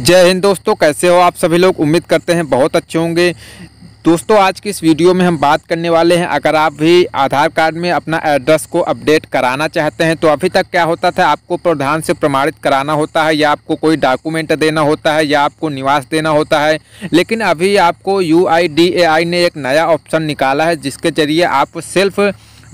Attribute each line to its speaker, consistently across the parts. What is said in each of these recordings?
Speaker 1: जय हिंद दोस्तों कैसे हो आप सभी लोग उम्मीद करते हैं बहुत अच्छे होंगे दोस्तों आज की इस वीडियो में हम बात करने वाले हैं अगर आप भी आधार कार्ड में अपना एड्रेस को अपडेट कराना चाहते हैं तो अभी तक क्या होता था आपको प्रधान से प्रमाणित कराना होता है या आपको कोई डॉक्यूमेंट देना होता है या आपको निवास देना होता है लेकिन अभी आपको यू ने एक नया ऑप्शन निकाला है जिसके ज़रिए आप सेल्फ़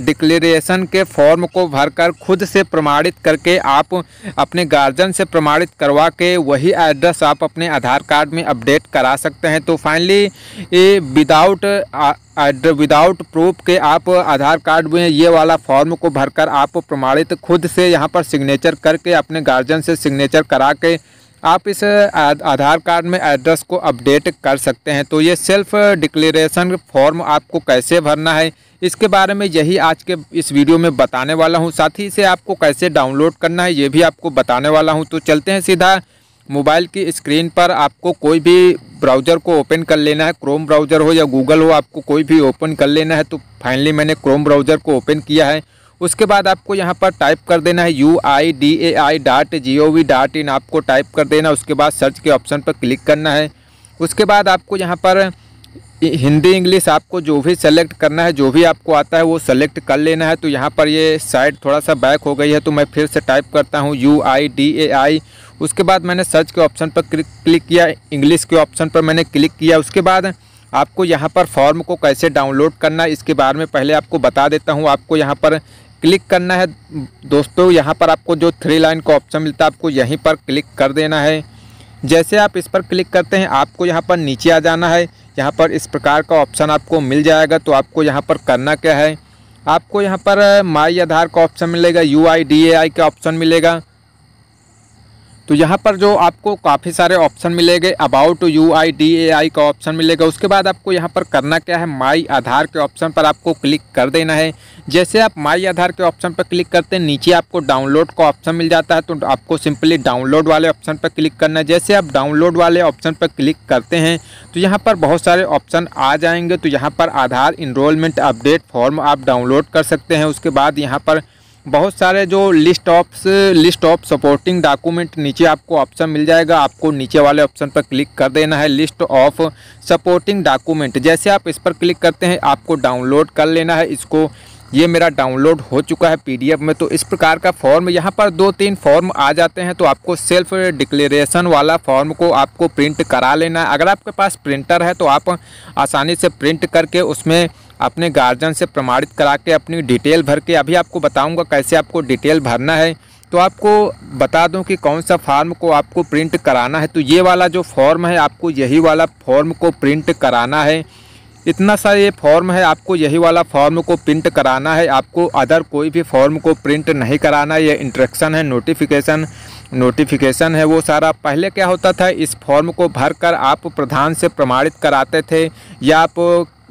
Speaker 1: डिक्लेरेशन के फॉर्म को भरकर खुद से प्रमाणित करके आप अपने गार्जियन से प्रमाणित करवा के वही एड्रेस आप अपने आधार कार्ड में अपडेट करा सकते हैं तो फाइनली ये विदाउट विदाउट प्रूफ के आप आधार कार्ड में ये वाला फॉर्म को भरकर आप प्रमाणित खुद से यहाँ पर सिग्नेचर करके अपने गार्जियन से सिग्नेचर करा के आप इस आधार कार्ड में एड्रेस को अपडेट कर सकते हैं तो ये सेल्फ डिक्लेरेशन फॉर्म आपको कैसे भरना है इसके बारे में यही आज के इस वीडियो में बताने वाला हूँ साथ ही इसे आपको कैसे डाउनलोड करना है ये भी आपको बताने वाला हूँ तो चलते हैं सीधा मोबाइल की स्क्रीन पर आपको कोई भी ब्राउज़र को ओपन कर लेना है क्रोम ब्राउज़र हो या गूगल हो आपको कोई भी ओपन कर लेना है तो फाइनली मैंने क्रोम ब्राउज़र को ओपन किया है उसके बाद आपको यहाँ पर टाइप कर देना है U I D A I dot G O V dot in आपको टाइप कर देना उसके बाद सर्च के ऑप्शन पर क्लिक करना है उसके बाद आपको यहाँ पर हिंदी इंग्लिश आपको जो भी सेलेक्ट करना है जो भी आपको आता है वो सेलेक्ट कर लेना है तो यहाँ पर ये साइड थोड़ा सा बैक हो गई है तो मैं फिर से टाइप करता हूँ यू आई डी ए आई उसके बाद मैंने सर्च के ऑप्शन पर क्लिक किया इंग्लिश के ऑप्शन पर मैंने क्लिक किया उसके बाद आपको यहाँ पर फॉर्म को कैसे डाउनलोड करना है इसके बारे में पहले आपको बता देता हूँ आपको यहाँ पर क्लिक करना है दोस्तों यहाँ पर आपको जो थ्री लाइन का ऑप्शन मिलता है आपको यहीं पर क्लिक कर देना है जैसे आप इस पर क्लिक करते हैं आपको यहाँ पर नीचे आ जाना है यहाँ पर इस प्रकार का ऑप्शन आपको मिल जाएगा तो आपको यहाँ पर करना क्या है आपको यहाँ पर माई uh, आधार का ऑप्शन मिलेगा you I D A I का ऑप्शन मिलेगा तो यहाँ पर जो आपको काफ़ी सारे ऑप्शन मिलेंगे about U I D A I का ऑप्शन मिलेगा उसके बाद आपको यहाँ पर करना क्या है माई आधार के ऑप्शन पर आपको क्लिक कर देना है जैसे आप माई आधार के ऑप्शन पर क्लिक करते हैं नीचे आपको डाउनलोड का ऑप्शन मिल जाता है तो आपको सिंपली डाउनलोड वाले ऑप्शन पर क्लिक करना है जैसे आप डाउनलोड वाले ऑप्शन पर क्लिक करते हैं तो यहाँ पर बहुत सारे ऑप्शन आ जाएंगे तो यहाँ पर आधार इनरोलमेंट अपडेट फॉर्म आप डाउनलोड कर सकते हैं उसके बाद यहाँ पर बहुत सारे जो list of list of supporting document नीचे आपको ऑप्शन मिल जाएगा आपको नीचे वाले ऑप्शन पर क्लिक कर देना है लिस्ट ऑफ सपोर्टिंग डॉक्यूमेंट जैसे आप इस पर क्लिक करते हैं आपको डाउनलोड कर लेना है इसको ये मेरा डाउनलोड हो चुका है पीडीएफ में तो इस प्रकार का फॉर्म यहाँ पर दो तीन फॉर्म आ जाते हैं तो आपको सेल्फ डिक्लेरेशन वाला फॉर्म को आपको प्रिंट करा लेना है अगर आपके पास प्रिंटर है तो आप आसानी से प्रिंट करके उसमें अपने गार्जियन से प्रमाणित करा के अपनी डिटेल भर के अभी आपको बताऊंगा कैसे आपको डिटेल भरना है तो आपको बता दूं कि कौन सा फॉर्म को आपको प्रिंट कराना है तो ये वाला जो फॉर्म है आपको यही वाला फॉर्म को प्रिंट कराना है इतना सा ये फॉर्म है आपको यही वाला फॉर्म को प्रिंट कराना है आपको अदर कोई भी फॉर्म को प्रिंट नहीं कराना ये इंट्रक्शन है नोटिफिकेशन नोटिफिकेशन है वो सारा पहले क्या होता था इस फॉर्म को भर कर आप प्रधान से प्रमाणित कराते थे या आप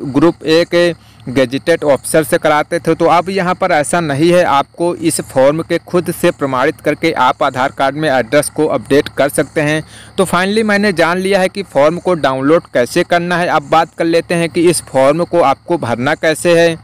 Speaker 1: ग्रुप ए के गजटेड ऑफिसर से कराते थे तो अब यहाँ पर ऐसा नहीं है आपको इस फॉर्म के खुद से प्रमाणित करके आप आधार कार्ड में एड्रेस को अपडेट कर सकते हैं तो फाइनली मैंने जान लिया है कि फॉर्म को डाउनलोड कैसे करना है अब बात कर लेते हैं कि इस फॉर्म को आपको भरना कैसे है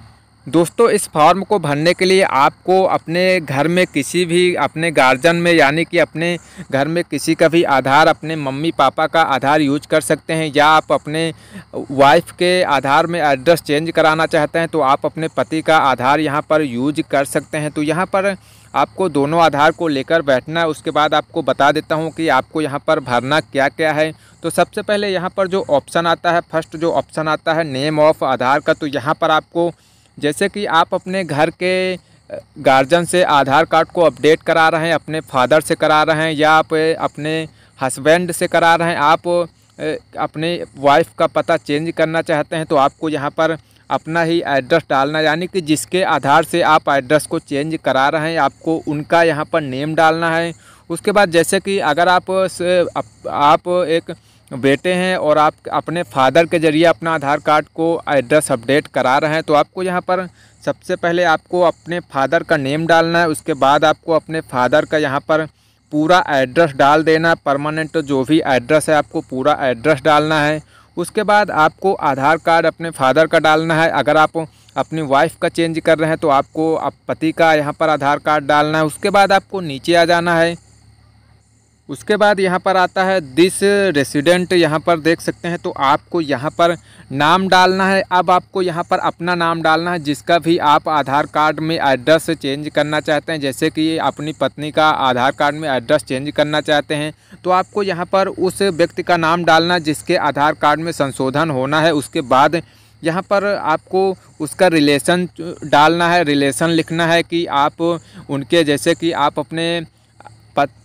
Speaker 1: दोस्तों इस फॉर्म को भरने के लिए आपको अपने घर में किसी भी अपने गार्जन में यानी कि अपने घर में किसी का भी आधार अपने मम्मी पापा का आधार यूज कर सकते हैं या आप अपने वाइफ के आधार में एड्रेस चेंज कराना चाहते हैं तो आप अपने पति का आधार यहाँ पर यूज कर सकते हैं तो यहाँ पर आपको दोनों आधार को लेकर बैठना है उसके बाद आपको बता देता हूँ कि आपको यहाँ पर भरना क्या क्या है तो सबसे पहले यहाँ पर जो ऑप्शन आता है फर्स्ट जो ऑप्शन आता है नेम ऑफ आधार का तो यहाँ पर आपको जैसे कि आप अपने घर के गार्जन से आधार कार्ड को अपडेट करा रहे हैं अपने फादर से करा रहे हैं या आप अपने हस्बैंड से करा रहे हैं आप अपने वाइफ का पता चेंज करना चाहते हैं तो आपको यहाँ पर अपना ही एड्रेस डालना यानी कि जिसके आधार से आप एड्रेस को चेंज करा रहे हैं आपको उनका यहाँ पर नेम डालना है उसके बाद जैसे कि अगर आप आप एक बेटे हैं और आप अपने फादर के ज़रिए अपना आधार कार्ड को एड्रेस अपडेट करा रहे हैं तो आपको यहाँ पर सबसे पहले आपको अपने फादर का नेम डालना है उसके बाद आपको अपने फादर का यहाँ पर पूरा एड्रेस डाल देना परमानेंट जो भी एड्रेस है आपको पूरा एड्रेस डालना है उसके बाद आपको आधार कार्ड अपने फादर का डालना है अगर आप अपनी वाइफ का चेंज कर रहे हैं तो आपको आप पति का यहाँ पर आधार कार्ड डालना है उसके बाद आपको नीचे आ जाना है उसके बाद यहाँ पर आता है दिस रेसिडेंट यहाँ पर देख सकते हैं तो आपको यहाँ पर नाम डालना है अब आपको यहाँ पर अपना नाम डालना है जिसका भी आप आधार कार्ड में एड्रेस चेंज करना चाहते हैं जैसे कि अपनी पत्नी का आधार कार्ड में एड्रेस चेंज करना चाहते हैं तो आपको यहाँ पर उस व्यक्ति का नाम डालना जिसके आधार कार्ड में संशोधन होना है उसके बाद यहाँ पर आपको उसका रिलेशन डालना है रिलेशन लिखना है कि आप उनके जैसे कि आप अपने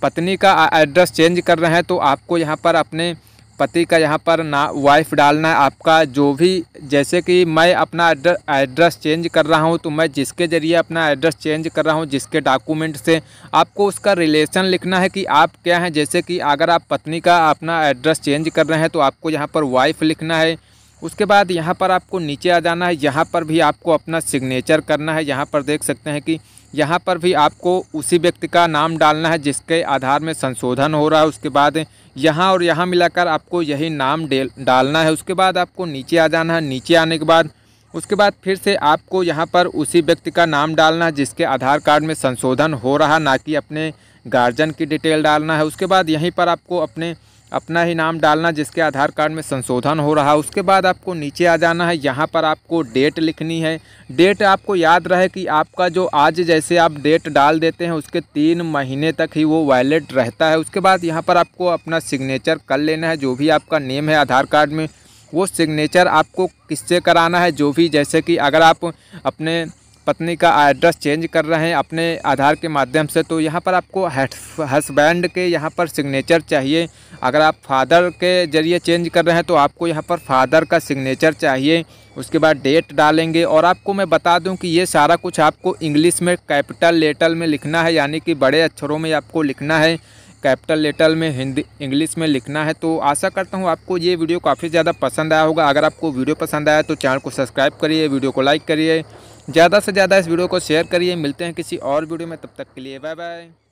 Speaker 1: पत्नी का एड्रेस चेंज कर रहे हैं तो आपको यहाँ पर अपने पति का यहाँ पर ना वाइफ डालना है आपका जो भी जैसे कि मैं अपना एड्रेस चेंज कर रहा हूँ तो मैं जिसके ज़रिए अपना एड्रेस चेंज कर रहा हूँ जिसके डॉक्यूमेंट से आपको उसका रिलेशन लिखना है कि आप क्या हैं जैसे कि अगर आप पत्नी का अपना एड्रेस चेंज कर रहे हैं तो आपको यहाँ पर वाइफ लिखना है उसके बाद यहाँ पर आपको नीचे आ जाना है यहाँ पर भी आपको अपना सिग्नेचर करना है यहाँ पर देख सकते हैं कि यहाँ पर भी आपको उसी व्यक्ति का नाम डालना है जिसके आधार में संशोधन हो रहा है उसके बाद यहाँ और यहाँ मिलाकर आपको यही नाम डालना है उसके बाद आपको नीचे आ जाना है नीचे आने के बाद उसके बाद फिर से आपको यहाँ पर उसी व्यक्ति का नाम डालना है जिसके आधार कार्ड में संशोधन हो रहा ना कि अपने गार्जन की डिटेल डालना है उसके बाद यहीं पर आपको अपने अपना ही नाम डालना जिसके आधार कार्ड में संशोधन हो रहा है उसके बाद आपको नीचे आ जाना है यहाँ पर आपको डेट लिखनी है डेट आपको याद रहे कि आपका जो आज जैसे आप डेट डाल देते हैं उसके तीन महीने तक ही वो वैलिड रहता है उसके बाद यहाँ पर आपको अपना सिग्नेचर कर लेना है जो भी आपका नेम है आधार कार्ड में वो सिग्नेचर आपको किससे कराना है जो भी जैसे कि अगर आप अपने पत्नी का एड्रेस चेंज कर रहे हैं अपने आधार के माध्यम से तो यहाँ पर आपको हस्बैंड के यहाँ पर सिग्नेचर चाहिए अगर आप फादर के ज़रिए चेंज कर रहे हैं तो आपको यहाँ पर फादर का सिग्नेचर चाहिए उसके बाद डेट डालेंगे और आपको मैं बता दूं कि ये सारा कुछ आपको इंग्लिश में कैपिटल लेटर में लिखना है यानी कि बड़े अक्षरों में आपको लिखना है कैपिटल लेटर में हिंदी इंग्लिश में लिखना है तो आशा करता हूँ आपको ये वीडियो काफ़ी ज़्यादा पसंद आया होगा अगर आपको वीडियो पसंद आया तो चैनल को सब्सक्राइब करिए वीडियो को लाइक करिए ज़्यादा से ज़्यादा इस वीडियो को शेयर करिए मिलते हैं किसी और वीडियो में तब तक के लिए बाय बाय